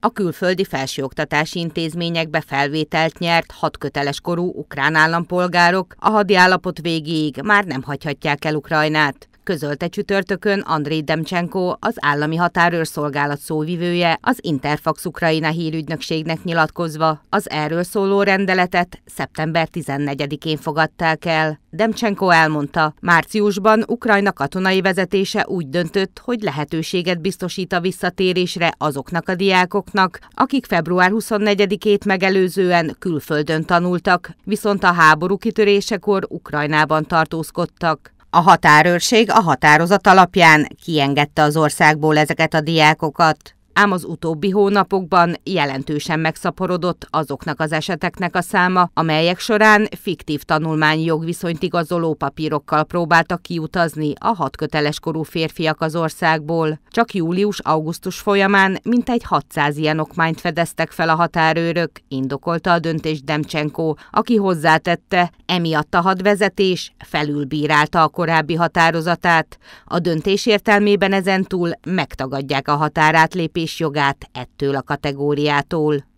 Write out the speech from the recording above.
a külföldi felsőoktatási intézményekbe felvételt nyert hat köteles korú ukrán állampolgárok a hadi állapot végéig már nem hagyhatják el Ukrajnát közölte csütörtökön André Demchenko, az állami határőrszolgálat szóvivője, az Interfax Ukrajna hírügynökségnek nyilatkozva. Az erről szóló rendeletet szeptember 14-én fogadták el. Demchenko elmondta, márciusban Ukrajna katonai vezetése úgy döntött, hogy lehetőséget biztosít a visszatérésre azoknak a diákoknak, akik február 24-ét megelőzően külföldön tanultak, viszont a háború kitörésekor Ukrajnában tartózkodtak. A határőrség a határozat alapján kiengedte az országból ezeket a diákokat ám az utóbbi hónapokban jelentősen megszaporodott azoknak az eseteknek a száma, amelyek során fiktív tanulmányi jogviszonyt igazoló papírokkal próbáltak kiutazni a hat köteles korú férfiak az országból. Csak július-augusztus folyamán mintegy 600 ilyen okmányt fedeztek fel a határőrök, indokolta a döntés Demcsenko, aki hozzátette, emiatt a hadvezetés felülbírálta a korábbi határozatát. A döntés értelmében ezentúl megtagadják a határátlépés döntés jogát ettől a kategóriától.